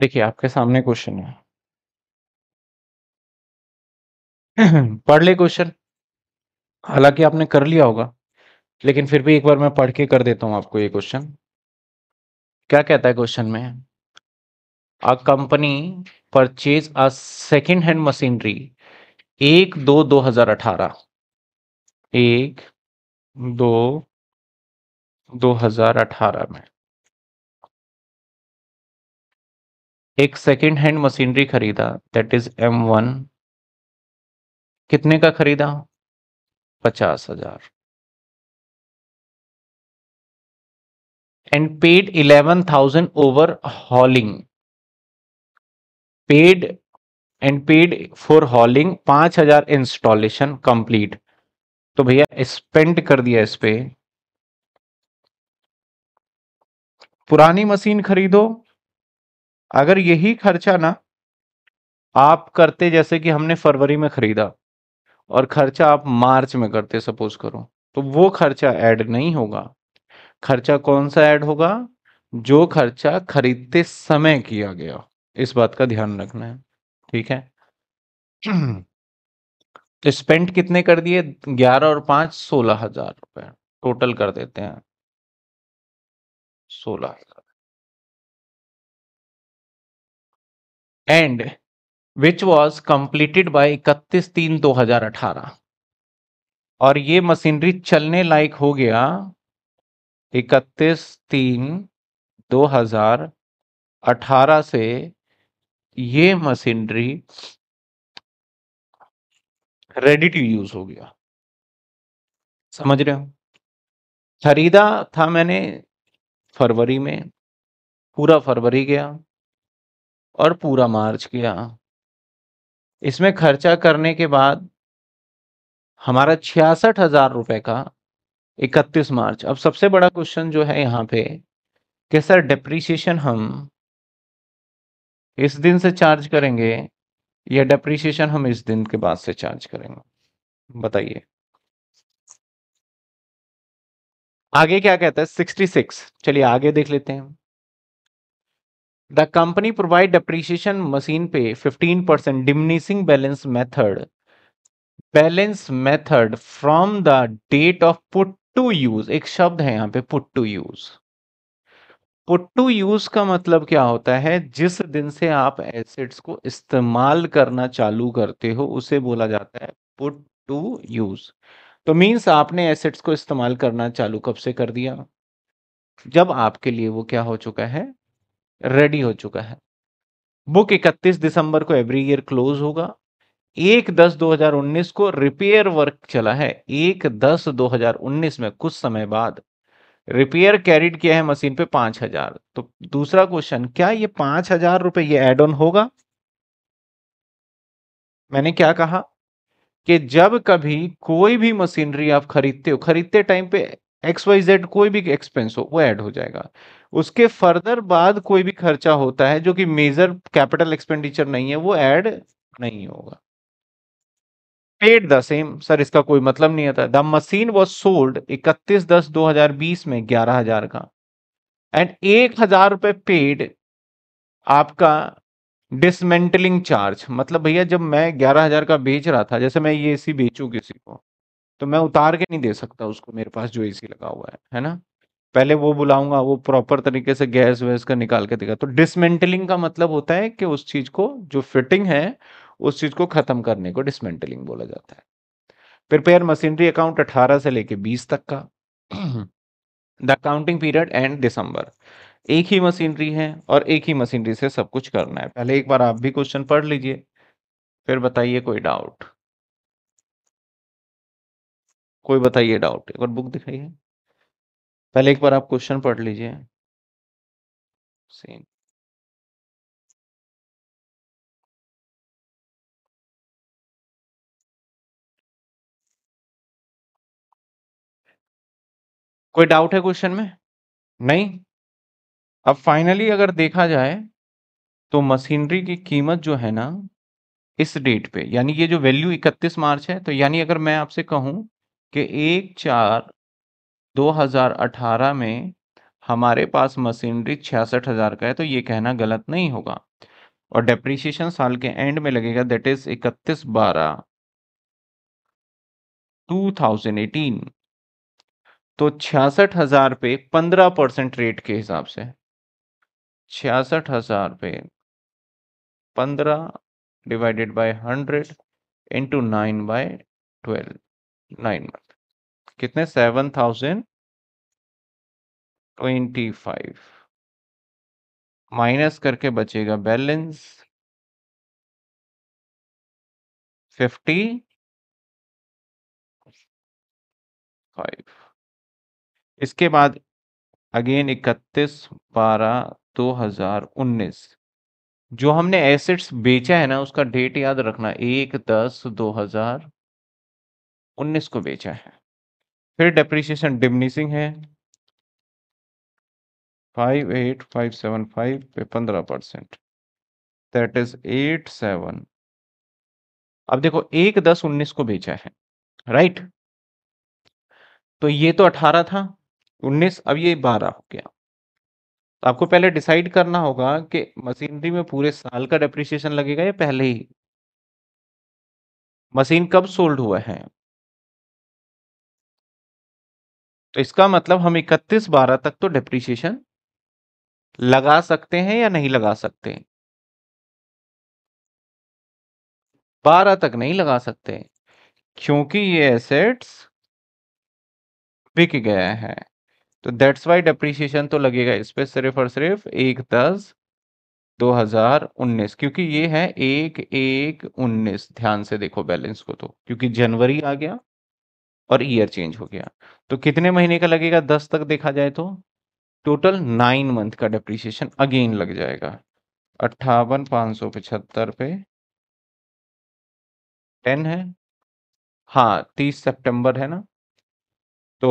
देखिए आपके सामने क्वेश्चन है पढ़ ले क्वेश्चन हालांकि आपने कर लिया होगा लेकिन फिर भी एक बार मैं पढ़ के कर देता हूं आपको ये क्वेश्चन क्या कहता है क्वेश्चन में a company purchase a second hand machinery एक दो दो हजार अठारह एक दो दो हजार अठारह में एक सेकेंड हैंड मशीनरी खरीदा दैट इज एम वन कितने का खरीदा पचास हजार and paid eleven thousand overhauling paid and paid for hauling पांच हजार इंस्टॉलेशन कंप्लीट तो भैया स्पेंड कर दिया इस पे पुरानी मशीन खरीदो अगर यही खर्चा ना आप करते जैसे कि हमने फरवरी में खरीदा और खर्चा आप मार्च में करते सपोज करो तो वो खर्चा ऐड नहीं होगा खर्चा कौन सा ऐड होगा जो खर्चा खरीदते समय किया गया इस बात का ध्यान रखना है ठीक है तो स्पेंड कितने कर दिए ग्यारह और पांच सोलह हजार रुपए टोटल कर देते हैं सोलह हजार and which was completed by इकतीस तीन दो हजार अठारह और ये मशीनरी चलने लायक हो गया इकतीस तीन दो हजार अठारह से ये मशीनरी रेडी टू यूज हो गया समझ रहे हो खरीदा था मैंने फरवरी में पूरा फरवरी गया और पूरा मार्च किया इसमें खर्चा करने के बाद हमारा छियासठ हजार रुपये का इकतीस मार्च अब सबसे बड़ा क्वेश्चन जो है यहाँ पे कि सर डेप्रीसिएशन हम इस दिन से चार्ज करेंगे या डेप्रीशिएशन हम इस दिन के बाद से चार्ज करेंगे बताइए आगे क्या कहता है 66 चलिए आगे देख लेते हैं the company provide depreciation machine पे fifteen percent diminishing balance method balance method from the date of put to use एक शब्द है यहां पे put to use put to use का मतलब क्या होता है जिस दिन से आप एसेट्स को इस्तेमाल करना चालू करते हो उसे बोला जाता है पुट टू यूज तो मीन्स आपने एसेट्स को इस्तेमाल करना चालू कब से कर दिया जब आपके लिए वो क्या हो चुका है रेडी हो चुका है बुक 31 दिसंबर को एवरी ईयर क्लोज होगा एक दस 2019 को रिपेयर वर्क चला है एक दस 2019 में कुछ समय बाद रिपेयर कैरिड किया है मशीन पे पांच हजार तो दूसरा क्वेश्चन क्या ये पांच हजार रुपये ये एड ऑन होगा मैंने क्या कहा कि जब कभी कोई भी मशीनरी आप खरीदते हो खरीदते टाइम पे एक्स वाई जेड कोई भी एक्सपेंस हो वो ऐड हो जाएगा उसके फर्दर बाद कोई भी खर्चा होता है जो कि मेजर कैपिटल एक्सपेंडिचर नहीं है वो ऐड नहीं होगा पेड द सेम सर इसका कोई मतलब नहीं आता द मशीन वॉज सोल्ड इकतीस दस दो हजार बीस में ग्यारह हजार का एंड एक हजार रुपए पेड आपका डिसमेंटलिंग चार्ज मतलब भैया जब मैं ग्यारह हजार का बेच रहा था जैसे मैं ये एसी बेचू किसी को तो मैं उतार के नहीं दे सकता उसको मेरे पास जो एसी लगा हुआ है है ना पहले वो बुलाऊंगा वो प्रॉपर तरीके से गैस वैस का निकाल के देगा तो डिसमेंटलिंग का मतलब होता है कि उस चीज को जो फिटिंग है उस चीज को खत्म करने को डिसमेंटलिंग बोला जाता है प्रिपेयर मशीनरी अकाउंट अठारह से लेके बीस तक का the accounting period end December एक ही मशीनरी है और एक ही मशीनरी से सब कुछ करना है पहले एक बार आप भी क्वेश्चन पढ़ लीजिए फिर बताइए कोई डाउट कोई बताइए डाउट एक बार बुक दिखाइए पहले एक बार आप क्वेश्चन पढ़ लीजिए सेम कोई डाउट है क्वेश्चन में नहीं अब फाइनली अगर देखा जाए तो मशीनरी की कीमत जो है ना इस डेट पे यानी ये जो वैल्यू 31 मार्च है तो यानी अगर मैं आपसे कहूं कि एक चार 2018 में हमारे पास मशीनरी छियासठ हज़ार का है तो ये कहना गलत नहीं होगा और डेप्रीशिएशन साल के एंड में लगेगा दैट इज इकतीस बारह 2018 तो छियासठ हजार पे पंद्रह परसेंट रेट के हिसाब से छियासठ हजार पे पंद्रह divided by hundred into nine by twelve nine month कितने seven thousand twenty five minus करके बचेगा बैलेंस फिफ्टी फाइव इसके बाद अगेन इकतीस बारह दो हजार उन्नीस जो हमने एसेट्स बेचा है ना उसका डेट याद रखना एक दस दो हजार 2019 को बेचा है फिर डेप्रिसिएशन डिमनीसिंग है 58575 पे 15 परसेंट दैट इज 87 अब देखो एक दस उन्नीस को बेचा है राइट right? तो ये तो 18 था 19 अब ये 12 हो गया तो आपको पहले डिसाइड करना होगा कि मशीनरी में पूरे साल का डेप्रिसिएशन लगेगा या पहले ही मशीन कब सोल्ड हुआ है तो इसका मतलब हम इकतीस बारह तक तो डेप्रीशिएशन लगा सकते हैं या नहीं लगा सकते बारह तक नहीं लगा सकते क्योंकि ये एसेट्स बिक गया है तो दैट्स वाई डेप्रीशिएशन तो लगेगा इस पर सिर्फ और सिर्फ एक दस 2019 क्योंकि ये है एक एक उन्नीस ध्यान से देखो बैलेंस को तो क्योंकि जनवरी आ गया और ईयर चेंज हो गया तो कितने महीने का लगेगा दस तक देखा जाए तो टोटल नाइन मंथ का डिप्रिसिएशन अगेन लग जाएगा अट्ठावन पाँच सौ पचहत्तर पे टेन है हाँ तीस सितंबर है ना तो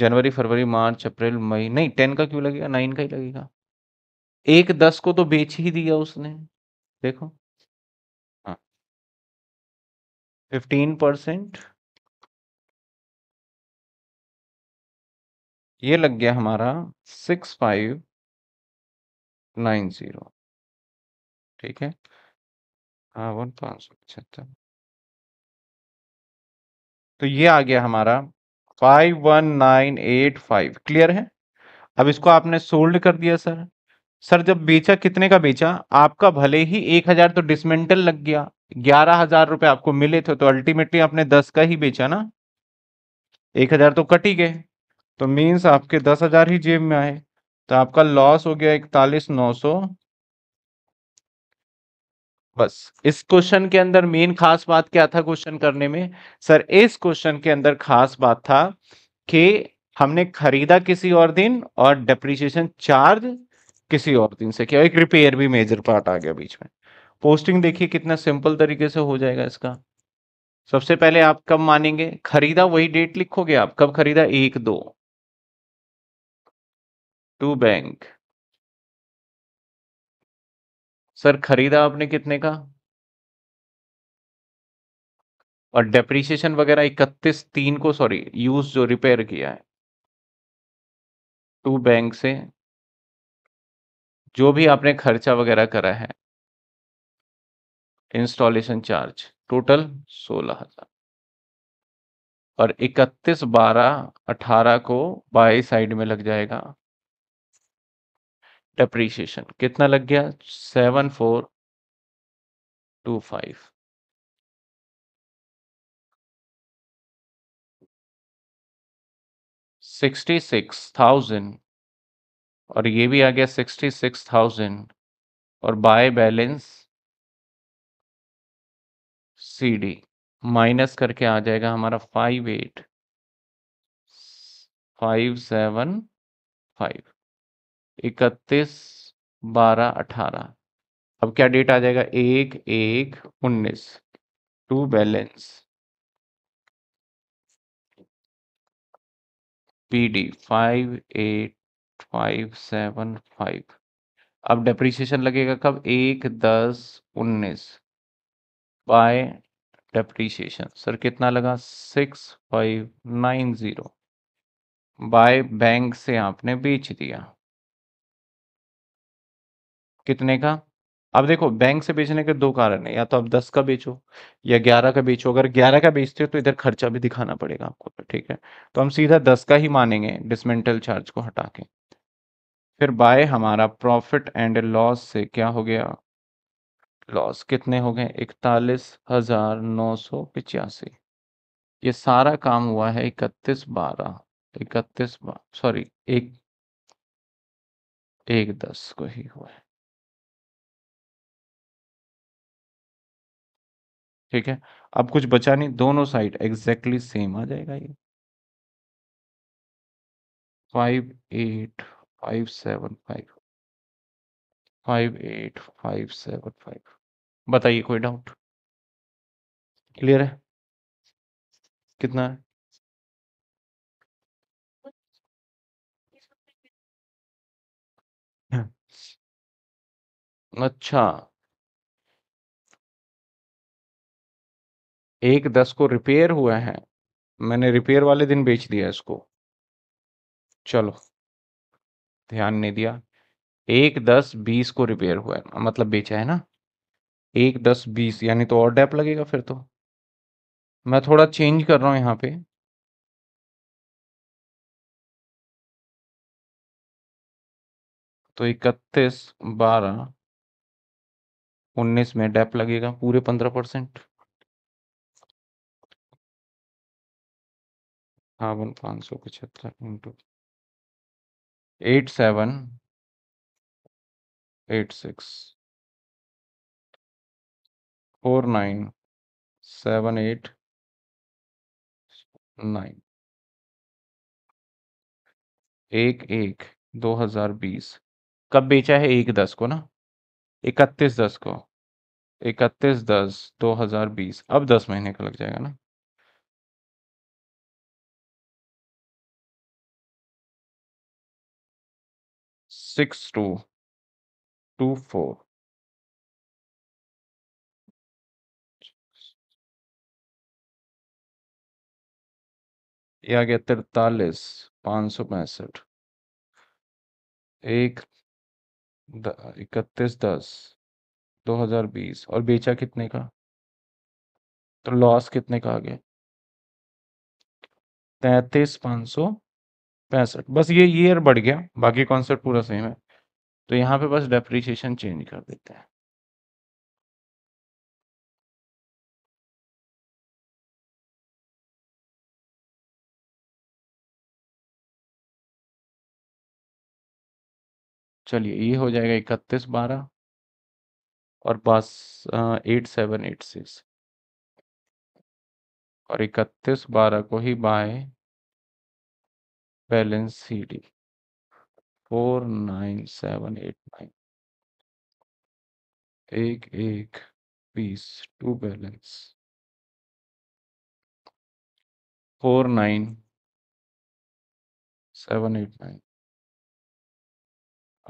जनवरी फरवरी मार्च अप्रैल मई नहीं टेन का क्यों लगेगा नाइन का ही लगेगा एक दस को तो बेच ही दिया उसने देखो हाँ फिफ्टीन परसेंट ये लग गया हमारा सिक्स फाइव नाइन जीरो ठीक है हाँ वन पाँच सौ पचहत्तर तो ये आ गया हमारा five one nine eight five clear है अब इसको आपने सोल्ड कर दिया सर सर जब बेचा कितने का बेचा आपका भले ही एक हजार तो डिसमेंटल लग गया ग्यारह हजार रुपये आपको मिले थे तो अल्टीमेटली आपने दस का ही बेचा ना एक हजार तो कट ही गए तो मीन्स आपके दस हजार ही जेब में आए तो आपका लॉस हो गया इकतालीस नौ सौ बस इस क्वेश्चन के अंदर मेन खास बात क्या था क्वेश्चन करने में सर इस क्वेश्चन के अंदर खास बात था कि हमने खरीदा किसी और दिन और डेप्रीशिएशन चार्ज किसी और दिन से किया एक रिपेयर भी मेजर पार्ट आ गया बीच में पोस्टिंग देखिए कितना सिंपल तरीके से हो जाएगा इसका सबसे पहले आप कब मानेंगे खरीदा वही डेट लिखोगे आप कब खरीदा एक दो टू बैंक सर खरीदा आपने कितने का और डेप्रिसिएशन वगैरह इकतीस तीन को सॉरी यूज जो रिपेयर किया है टू बैंक से जो भी आपने खर्चा वगैरह करा है इंस्टॉलेशन चार्ज टोटल सोलह हजार और इकतीस बारह अठारह को बाई साइड में लग जाएगा डेप्रीशिएशन कितना लग गया seven four two five sixty six thousand और ये भी आ गया सिक्सटी सिक्स थाउजेंड और by balance C D minus करके आ जाएगा हमारा five eight five seven five इकतीस बारह अठारह अब क्या डेट आ जाएगा एक एक उन्नीस to balance PD five eight five seven five अब डेप्रिसिएशन लगेगा कब एक दस उन्नीस बाय डेप्रिसिएशन सर कितना लगा six five nine zero by bank से आपने बेच दिया कितने का अब देखो बैंक से बेचने के दो कारण है या तो आप दस का बेचो या ग्यारह का बेचो अगर ग्यारह का बेचते हो तो इधर खर्चा भी दिखाना पड़ेगा आपको तो, ठीक है तो हम सीधा दस का ही मानेंगे डिसमेंटल चार्ज को हटा के फिर बाय हमारा प्रॉफिट एंड लॉस से क्या हो गया लॉस कितने हो गए इकतालीस हजार नौ सौ पिचासी ये सारा काम हुआ है इकतीस बारह इकतीस सॉरी एक एक दस को ही हुआ है ठीक है अब कुछ बचा नहीं दोनों साइड एग्जैक्टली सेम आ जाएगा ये five eight five seven five five eight five seven five बताइए कोई डाउट क्लियर है कितना है अच्छा एक दस को रिपेयर हुआ है मैंने रिपेयर वाले दिन बेच दिया इसको चलो ध्यान नहीं दिया एक दस बीस को रिपेयर हुआ है मतलब बेचा है ना एक दस बीस यानी तो और डेप लगेगा फिर तो मैं थोड़ा चेंज कर रहा हूँ यहाँ पे तो इकतीस बारह उन्नीस में डेप लगेगा पूरे पंद्रह परसेंट अठावन हाँ, पाँच सौ पचहत्तर into eight seven eight six four nine seven eight nine एक एक दो हजार बीस कब बेचा है एक दस को ना इकतीस दस को इकतीस दस दो हजार बीस अब दस महीने का लग जाएगा ना six two two four. या गया तिरतालीस पाँच सौ पैंसठ एक इकतीस दस दो हजार बीस और बेचा कितने का तो लॉस कितने का आ गया तैतीस पाँच सौ पैंसठ बस ये ईयर बढ़ गया बाकी कॉन्सेप्ट पूरा सेम है तो यहाँ पे बस डेप्रीशिएशन चेंज कर देते हैं चलिए ये हो जाएगा इकतीस बारह और बस एट सेवन एट सिक्स और इकतीस बारह को ही by balance C D four nine seven eight nine एक एक बीस to balance four nine seven eight nine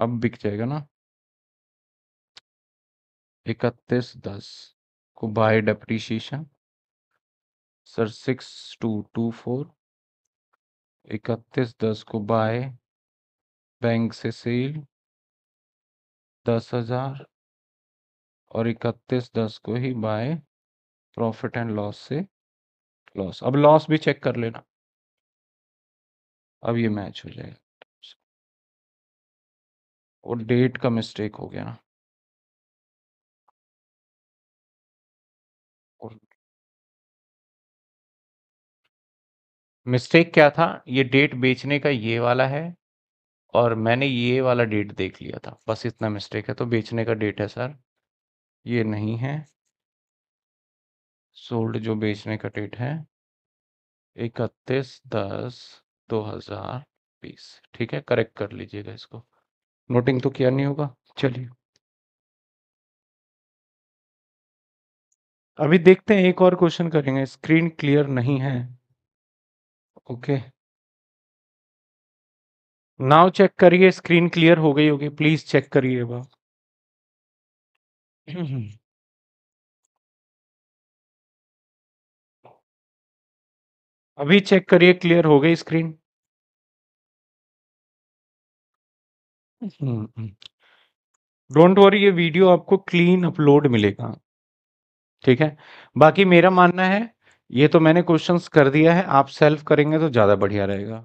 अब बिक जाएगा ना इकतीस दस को by depreciation sir six two two four इकतीस दस को बाय बैंक से सील दस हजार और इकतीस दस को ही बाय प्रॉफिट एंड लॉस से लॉस अब लॉस भी चेक कर लेना अब ये मैच हो जाएगा और डेट का मिस्टेक हो गया ना मिस्टेक क्या था ये डेट बेचने का ये वाला है और मैंने ये वाला डेट देख लिया था बस इतना मिस्टेक है तो बेचने का डेट है सर ये नहीं है सोल्ड जो बेचने का डेट है इकतीस दस दो हजार बीस ठीक है करेक्ट कर लीजिएगा इसको नोटिंग तो किया नहीं होगा चलिए अभी देखते हैं एक और क्वेश्चन करेंगे स्क्रीन क्लियर नहीं है ओके नाउ चेक करिए स्क्रीन क्लियर हो गई होगी प्लीज चेक करिए बा अभी चेक करिए क्लियर हो गई स्क्रीन डोंट वरी ये वीडियो आपको क्लीन अपलोड मिलेगा ठीक है बाकी मेरा मानना है ये तो मैंने क्वेश्चंस कर दिया है, आप सेल्फ करेंगे तो ज़्यादा बढ़िया रहेगा।